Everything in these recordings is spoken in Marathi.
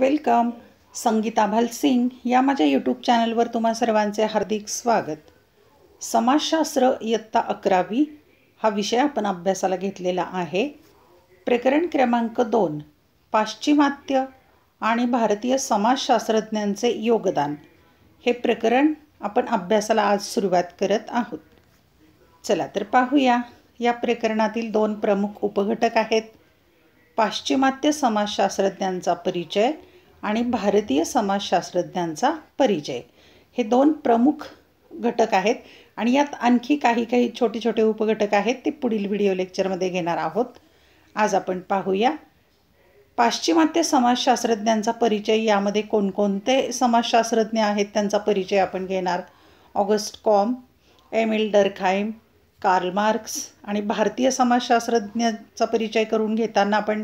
वेलकम संगीता भालसिंग या माझ्या यूट्यूब चॅनलवर तुम्हा सर्वांचे हार्दिक स्वागत समाजशास्त्र इयत्ता अकरावी हा विषय आपण अभ्यासाला घेतलेला आहे प्रकरण क्रमांक दोन पाश्चिमात्य आणि भारतीय समाजशास्त्रज्ञांचे योगदान हे प्रकरण आपण अभ्यासाला आज सुरुवात करत आहोत चला तर पाहूया या प्रकरणातील दोन प्रमुख उपघटक आहेत पाश्चिमात्य समाजशास्त्रज्ञांचा परिचय आणि भारतीय समाजशास्त्रज्ञांचा परिचय हे दोन प्रमुख घटक आहेत आणि यात आणखी काही काही छोटे छोटे उपघटक आहेत ते पुढील व्हिडिओ लेक्चरमध्ये घेणार आहोत आज आपण पाहूया पाश्चिमात्य समाजशास्त्रज्ञांचा परिचय यामध्ये कोणकोणते समाजशास्त्रज्ञ आहेत त्यांचा परिचय आपण घेणार Auguste Comte Emile Durkheim Karl Marx आणि भारतीय समाजशास्त्रज्ञाचा परिचय करून घेताना आपण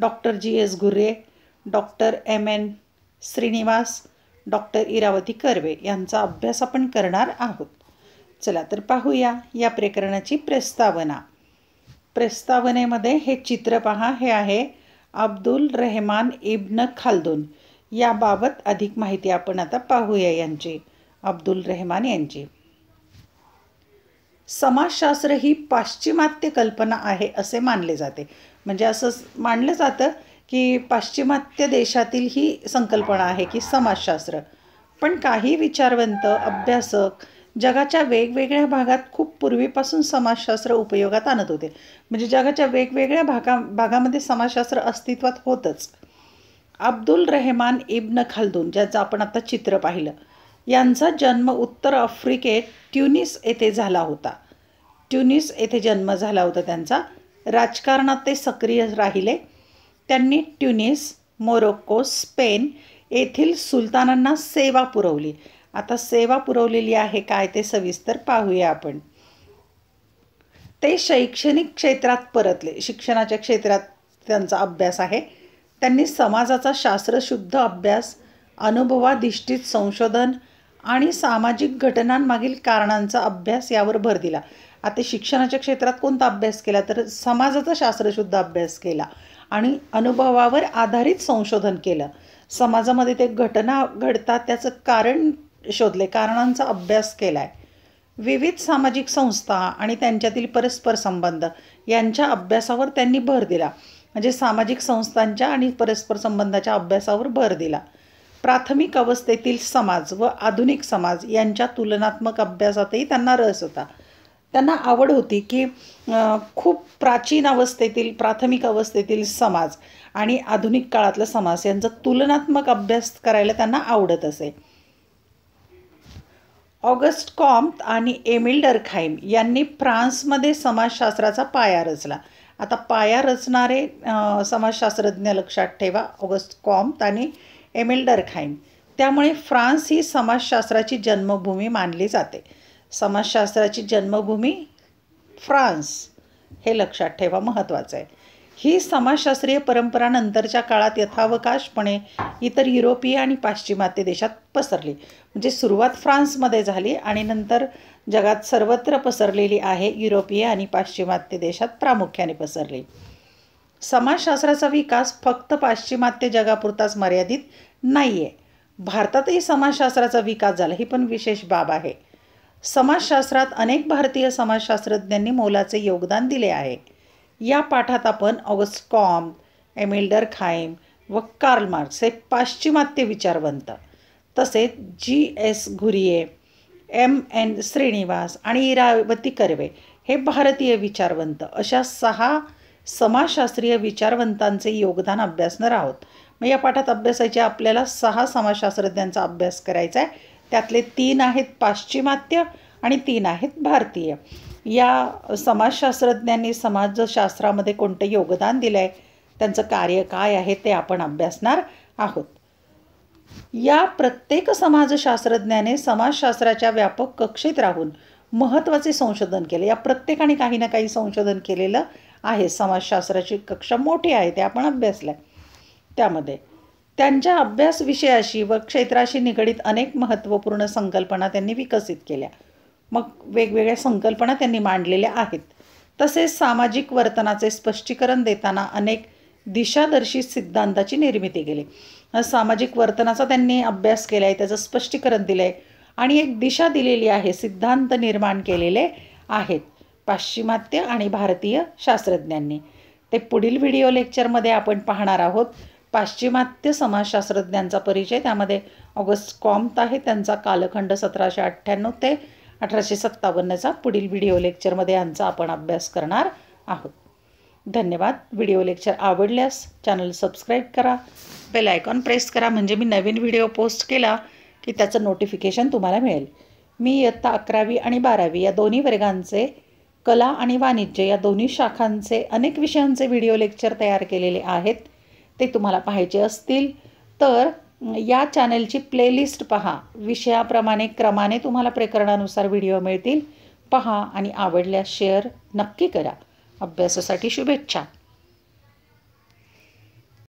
doctor G S Ghurye doctor M N Srinivas doctor Irawati Karve यांचा अभ्यास आपण करणार आहोत चला तर पाहूया या प्रकरणाची प्रस्तावना प्रस्तावनेमध्ये हे चित्र पहा हे आहे अब्दुल रहमान इब्न खालदून याबाबत अधिक माहिती आपण आता पाहूया यांची अब्दुल रहमान यांची समाजशास्त्र ही पाश्चिमात्य कल्पना आहे असे मानले जाते म्हणजे असं मानलं जातं की पाश्चिमात्य देशातील ही संकल्पना आहे की समाजशास्त्र पण काही विचारवंत अभ्यासक जगाच्या वेगवेगळ्या भागात खूप पूर्वीपासून समाजशास्त्र उपयोगात आणत होते म्हणजे जगाच्या वेगवेगळ्या भागा भागामध्ये समाजशास्त्र अस्तित्वात होतच अब्दुल रहमान इब्न खालदून ज्याचं आपण आता चित्र पाहिलं यांचा जन्म उत्तर आफ्रिकेत ट्युनिस येथे झाला होता ट्युनिस येथे जन्म झाला होता त्यांचा राजकारणात ते सक्रिय राहिले त्यांनी ट्युनिस मोरोक्को स्पेन येथील सुलतानांना सेवा पुरवली आता सेवा पुरवलेली आहे काय ते सविस्तर पाहूया आपण ते शैक्षणिक क्षेत्रात परतले शिक्षणाच्या क्षेत्रात त्यांचा अभ्यास आहे त्यांनी समाजाचा शास्त्रशुद्ध अभ्यास अनुभवाधिष्ठित संशोधन आणि सामाजिक घटनांमागील कारणांचा अभ्यास यावर भर दिला आता शिक्षणाच्या क्षेत्रात कोणता अभ्यास केला तर समाजाचा शास्त्रशुद्ध अभ्यास केला आणि अनुभवावर आधारित संशोधन केलं समाजामध्ये ते घटना घडतात त्याचं कारण शोधले कारणांचा अभ्यास केला आहे विविध सामाजिक संस्था आणि त्यांच्यातील परस्पर संबंध यांच्या अभ्यासावर त्यांनी भर दिला म्हणजे सामाजिक संस्थांच्या आणि परस्पर संबंधाच्या अभ्यासावर भर दिला प्राथमिक अवस्थेतील समाज व आधुनिक समाज यांच्या तुलनात्मक अभ्यासातही त्यांना रस होता त्यांना आवड होती की खूप प्राचीन अवस्थेतील प्राथमिक अवस्थेतील समाज आणि आधुनिक काळातला समाज यांचा तुलनात्मक अभ्यास करायला त्यांना आवडत असे ऑगस्ट कॉम्प आणि एमिल डरखाईम यांनी फ्रान्समध्ये समाजशास्त्राचा पाया रचला आता पाया रचणारे समाजशास्त्रज्ञ लक्षात ठेवा ऑगस्ट कॉम्प आणि एमिल डरखाईम त्यामुळे फ्रान्स ही समाजशास्त्राची जन्मभूमी मानली जाते समाजशास्त्राची जन्मभूमी फ्रान्स हे लक्षात ठेवा महत्त्वाचं आहे ही समाजशास्त्रीय परंपरा नंतरच्या काळात यथावकाशपणे इतर युरोपीय आणि पाश्चिमात्य देशात पसरली म्हणजे सुरुवात फ्रान्समध्ये झाली आणि नंतर जगात सर्वत्र पसरलेली आहे युरोपीय आणि पाश्चिमात्य देशात प्रामुख्याने पसरली समाजशास्त्राचा विकास फक्त पाश्चिमात्य जगापुरताच मर्यादित नाही आहे भारतातही समाजशास्त्राचा विकास झाला ही पण विशेष बाब आहे समाजशास्त्रात अनेक भारतीय समाजशास्त्रज्ञांनी मोलाचे योगदान दिले आहे या पाठात आपण ऑगस्ट कॉम एमिल्डर खाईम व कार्ल मार्क्स हे पाश्चिमात्य विचारवंत तसेच G S Ghurye M N Srinivas आणि इरावती कर्वे हे भारतीय विचारवंत अशा सहा समाजशास्त्रीय विचारवंतांचे योगदान अभ्यासणार आहोत मग या पाठात अभ्यासायचे आपल्याला सहा समाजशास्त्रज्ञांचा अभ्यास करायचा आहे त्यातले तीन आहेत पाश्चिमात्य आणि तीन आहेत भारतीय या समाजशास्त्रज्ञांनी समाजशास्त्रामध्ये कोणतं योगदान दिलं आहे त्यांचं कार्य काय आहे ते आपण अभ्यासणार आहोत या प्रत्येक समाजशास्त्रज्ञाने समाजशास्त्राच्या व्यापक कक्षेत राहून महत्त्वाचे संशोधन केले या प्रत्येकाने काही ना काही संशोधन केलेलं आहे समाजशास्त्राची कक्षा मोठी आहे ते आपण अभ्यासल्या त्यामध्ये त्यांच्या अभ्यास विषयाशी व क्षेत्राशी निगडीत अनेक महत्त्वपूर्ण संकल्पना त्यांनी विकसित केल्या मग वेगवेगळ्या संकल्पना त्यांनी मांडलेल्या आहेत तसेच सामाजिक वर्तनाचे स्पष्टीकरण देताना अनेक दिशादर्शी सिद्धांताची निर्मिती केली सामाजिक वर्तनाचा त्यांनी अभ्यास केला आहे त्याचं स्पष्टीकरण दिलं आहे आणि एक दिशा दिलेली आहे सिद्धांत निर्माण केलेले आहेत पाश्चिमात्य आणि भारतीय शास्त्रज्ञांनी ते पुढील व्हिडिओ लेक्चरमध्ये आपण पाहणार आहोत पाश्चिमात्य समाजशास्त्रज्ञांचा परिचय त्यामध्ये ऑगस्ट कॉम्त आहे त्यांचा कालखंड सतराशे अठ्ठ्याण्णव ते अठराशे सत्तावन्नचा पुढील व्हिडिओ लेक्चरमध्ये यांचा आपण अभ्यास करणार आहोत धन्यवाद व्हिडिओ लेक्चर आवडल्यास चॅनल सबस्क्राईब करा बेल आयकॉन प्रेस करा म्हणजे मी नवीन व्हिडिओ पोस्ट केला की त्याचं नोटिफिकेशन तुम्हाला मिळेल मी इयत्ता अकरावी आणि बारावी या दोन्ही वर्गांचे कला आणि वाणिज्य या दोन्ही शाखांचे अनेक विषयांचे व्हिडिओ लेक्चर तयार केलेले आहेत ते तुम्हाला पाहायचे असतील तर या चॅनलची प्लेलिस्ट पहा विषयाप्रमाणे क्रमाने तुम्हाला प्रकरणानुसार व्हिडिओ मिळतील पहा आणि आवडल्यास शेअर नक्की करा अभ्यासासाठी शुभेच्छा